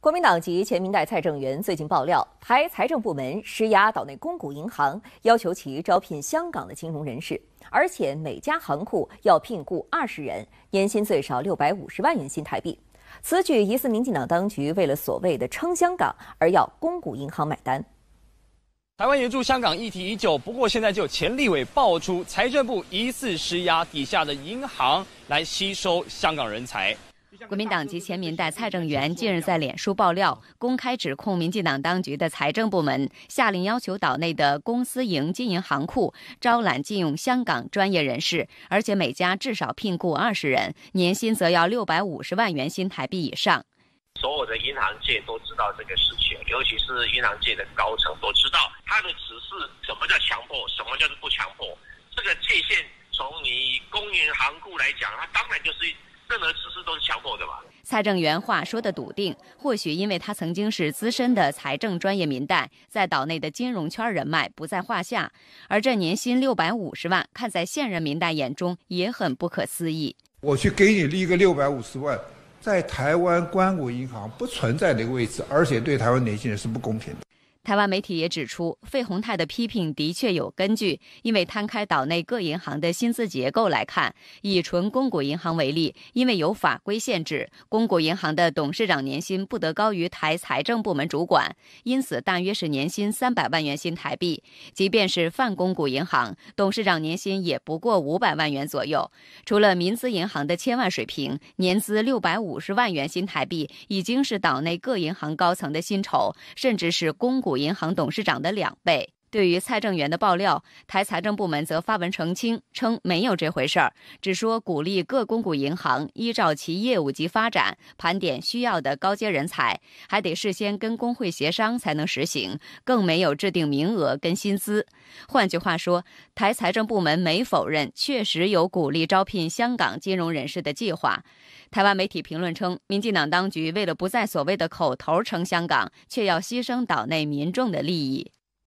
国民党籍前民代蔡正元最近爆料，台财政部门施压岛内公股银行，要求其招聘香港的金融人士，而且每家行库要聘雇二十人，年薪最少六百五十万元新台币。此举疑似民进党当局为了所谓的撑香港而要公股银行买单。台湾援助香港议题已久，不过现在就前立委爆出，财政部疑似施压底下的银行来吸收香港人才。国民党籍前民代蔡正元近日在脸书爆料，公开指控民进党当局的财政部门下令要求岛内的公私营经营行库招揽借用香港专业人士，而且每家至少聘雇二十人，年薪则要六百五十万元新台币以上。所有的银行界都知道这个事情，尤其是银行界的高层都知道他的指示，什么叫强迫，什么叫做不强迫，这个界限从你公银行库来讲，它当然就是。蔡正元话说的笃定，或许因为他曾经是资深的财政专业民代，在岛内的金融圈人脉不在话下。而这年薪六百五十万，看在现任民代眼中也很不可思议。我去给你立个六百五十万，在台湾关谷银行不存在的位置，而且对台湾年轻人是不公平的。台湾媒体也指出，费宏泰的批评的确有根据，因为摊开岛内各银行的薪资结构来看，以纯公股银行为例，因为有法规限制，公股银行的董事长年薪不得高于台财政部门主管，因此大约是年薪三百万元新台币。即便是泛公股银行，董事长年薪也不过五百万元左右。除了民资银行的千万水平，年资六百五十万元新台币已经是岛内各银行高层的薪酬，甚至是公。银行董事长的两倍。对于蔡正元的爆料，台财政部门则发文澄清，称没有这回事儿，只说鼓励各公股银行依照其业务及发展盘点需要的高阶人才，还得事先跟工会协商才能实行，更没有制定名额跟薪资。换句话说，台财政部门没否认确实有鼓励招聘香港金融人士的计划。台湾媒体评论称，民进党当局为了不在所谓的口头撑香港，却要牺牲岛内民众的利益。